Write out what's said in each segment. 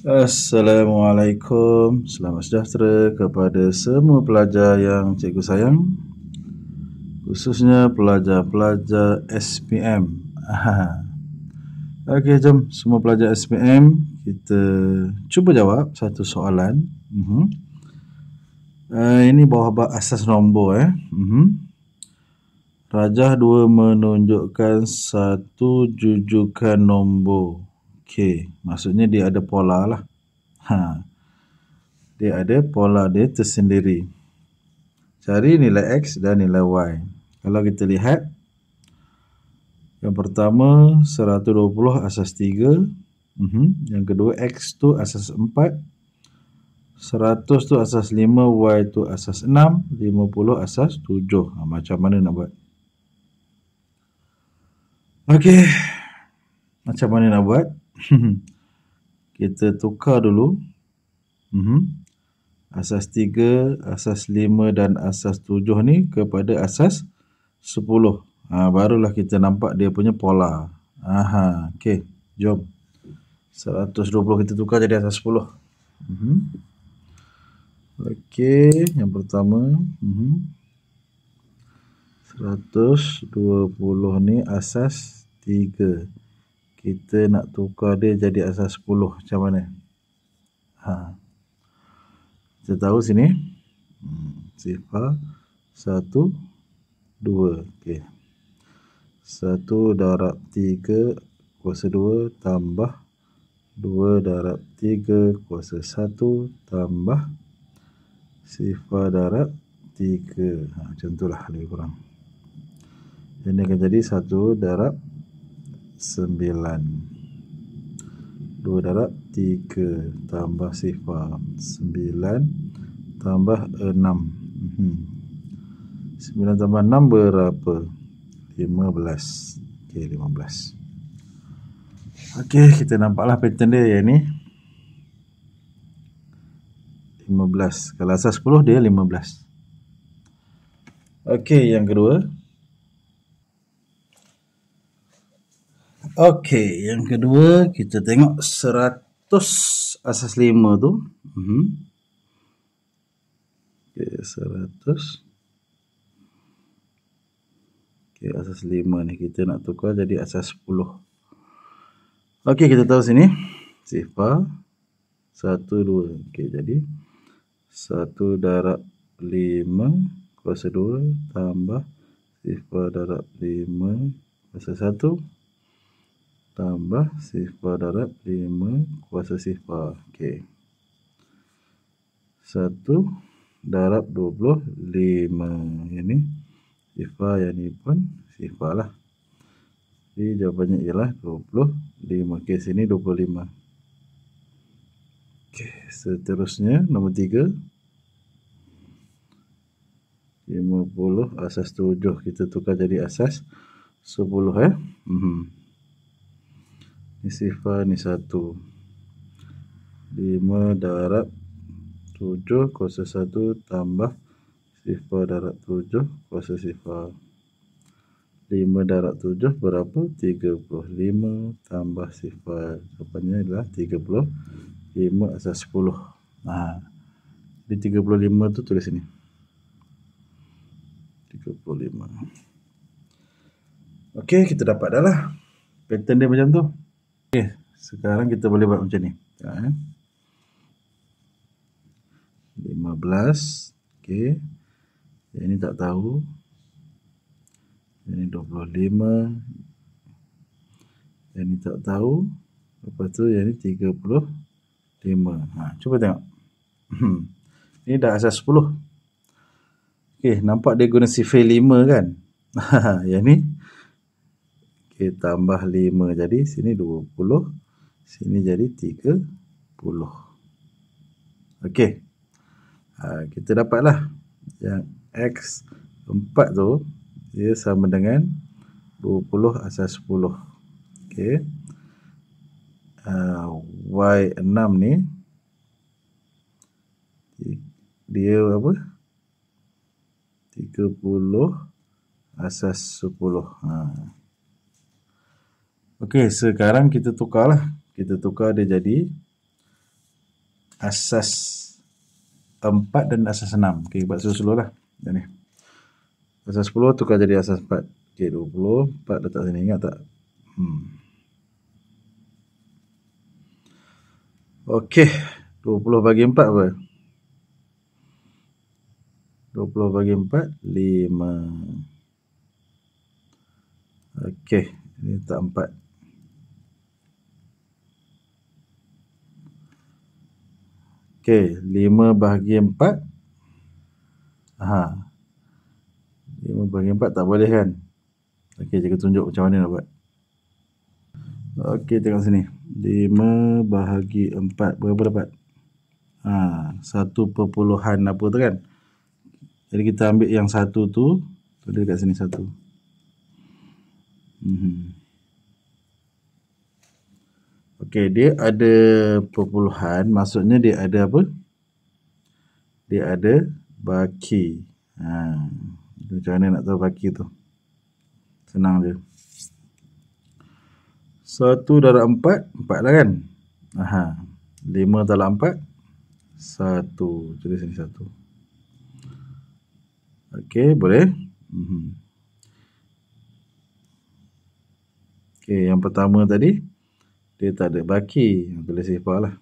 Assalamualaikum Selamat sejahtera kepada semua pelajar yang cikgu sayang Khususnya pelajar-pelajar SPM Ok jom semua pelajar SPM Kita cuba jawab satu soalan uh-huh. uh, Ini bawah asas nombor eh. Uh-huh. Rajah 2 menunjukkan satu jujukan nombor Okey, maksudnya dia ada pola lah. Ha. Dia ada pola dia tersendiri. Cari nilai X dan nilai Y. Kalau kita lihat, yang pertama 120 asas 3. Uh-huh. Mhm. Yang kedua X tu asas 4. 100 tu asas 5, Y tu asas 6, 50 asas 7. Ha, macam mana nak buat? Okey. Macam mana nak buat? kita tukar dulu uh-huh. asas 3, asas 5 dan asas 7 ni kepada asas 10. Ha, barulah kita nampak dia punya pola. Aha, okey. Jom. 120 kita tukar jadi asas 10. Uh-huh. Mhm. Okey, yang pertama, mhm. uh-huh. 120 ni asas kita nak tukar dia jadi asas 10 macam mana ha. kita tahu sini hmm, sifat 1 2 okay. 1 darab 3 kuasa 2 tambah 2 darab 3 kuasa 1 tambah sifat darab 3 ha, macam itulah lebih kurang dan dia akan jadi 1 darab sembilan dua darab tiga tambah sifar sembilan tambah enam mhm. sembilan tambah enam berapa lima belas ok lima belas ok kita nampaklah pattern dia yang ni 15 kalau asas 10 dia 15 ok yang kedua Okey, yang kedua kita tengok 100 asas 5 tu. Mhm. Okey, 100. Okey, asas 5 ni kita nak tukar jadi asas 10. Okey, kita tahu sini sifar 1 2. Okey, jadi 1 darab 5 kuasa 2 tambah sifar darab 5 kuasa 1 tambah sifar darab 5 kuasa sifar. Okey. 1 darab 25. Ini sifar yang ni pun sifar lah. Jadi jawapannya ialah 25. Okey, sini 25. Okey, seterusnya nombor 3. 50 asas 7 kita tukar jadi asas 10 eh. Ya. Mhm. Mm Istighfar ni satu. Lima darab tujuh kuasa satu tambah sifar darab tujuh kuasa sifar. Lima darab tujuh berapa? Tiga puluh lima tambah sifar. Jawapannya adalah tiga puluh lima asas sepuluh. Nah, di tiga puluh lima tu tulis ni Tiga puluh lima. Okey, kita dapat dah lah. Pattern dia macam tu. Okey, sekarang kita boleh buat macam ni. Tengok eh. 15. Okey. Yang ni tak tahu. Yang ni 25. Yang Ini tak tahu. Lepas tu yang ni 35. Ha, cuba tengok. Ini dah asas 10. Okey, nampak dia guna sifir 5 kan? yang ini. Okey, tambah 5 jadi sini 20. Sini jadi 30. Okey. Ha, kita dapatlah yang X4 tu dia sama dengan 20 asas 10. Okey. Ha, Y6 ni dia apa? 30 asas 10. Haa. Okey, sekarang kita tukarlah. Kita tukar dia jadi asas 4 dan asas 6. Okey, buat slow-slow lah. Dan ni. Asas 10 tukar jadi asas 4. Okey, 20. 4 letak sini. Ingat tak? Hmm. Okey. 20 bagi 4 apa? 20 bagi 4, 5. Okey. Ini tak 4. Okey, 5 bahagi 4. Ha. 5 bahagi 4 tak boleh kan? Okey, cikgu tunjuk macam mana nak buat. Okey, tengok sini. 5 bahagi 4 berapa dapat? Ha, 1 perpuluhan apa tu kan? Jadi kita ambil yang satu tu, tulis dekat sini satu. Mhm. Mm Okey, dia ada perpuluhan, maksudnya dia ada apa? Dia ada baki. Ha. Macam mana nak tahu baki tu? Senang je. Satu darab empat, empat lah kan? Aha. Lima darab empat, satu. Jadi sini satu. Okey, boleh? Mm-hmm. Okey, yang pertama tadi dia tak ada baki boleh sepah lah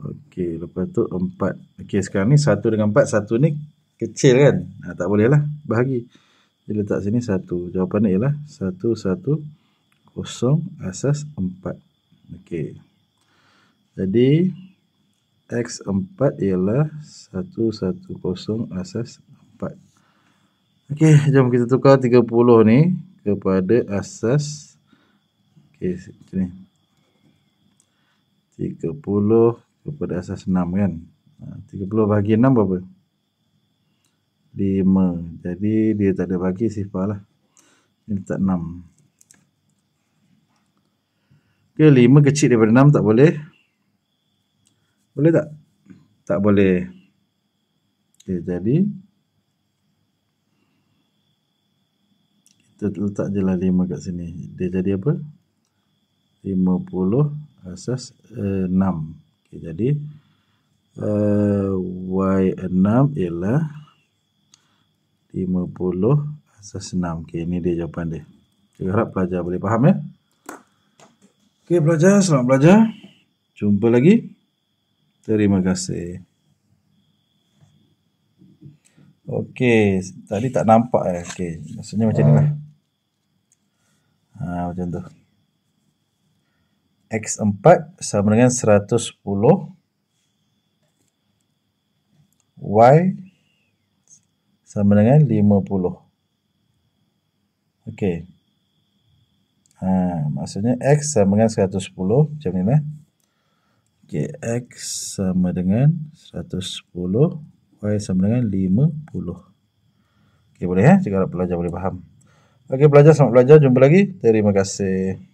Okey, lepas tu empat. ok sekarang ni satu dengan empat satu ni kecil kan ha, tak boleh lah bahagi dia letak sini satu. jawapan ni ialah satu satu kosong asas empat. Okey. jadi x empat ialah satu satu kosong asas empat. Okey, jom kita tukar tiga puluh ni kepada asas Okey, sini. 30 kepada asas 6 kan? 30 ha, bagi 6 berapa? 5. Jadi dia tak ada bagi sifar lah. Dia letak 6. Okey, 5 kecil daripada 6 tak boleh. Boleh tak? Tak boleh. Okey, jadi... Kita letak je lah 5 kat sini. Dia jadi apa? 50 asas uh, eh, 6. Okay, jadi uh, eh, y6 ialah 50 asas 6. Okey, ini dia jawapan dia. Saya harap pelajar boleh faham ya. Okey, pelajar, selamat belajar. Jumpa lagi. Terima kasih. Okey, tadi tak nampak eh. Okey, maksudnya macam ni lah. Ha, macam tu. X4 sama dengan 110 Y sama dengan 50 Okey ha, Maksudnya X sama dengan 110 Macam ni lah okay, X sama dengan 110 Y sama dengan 50 Okey boleh ya? Jika pelajar boleh faham Okey pelajar, selamat pelajar Jumpa lagi. Terima kasih.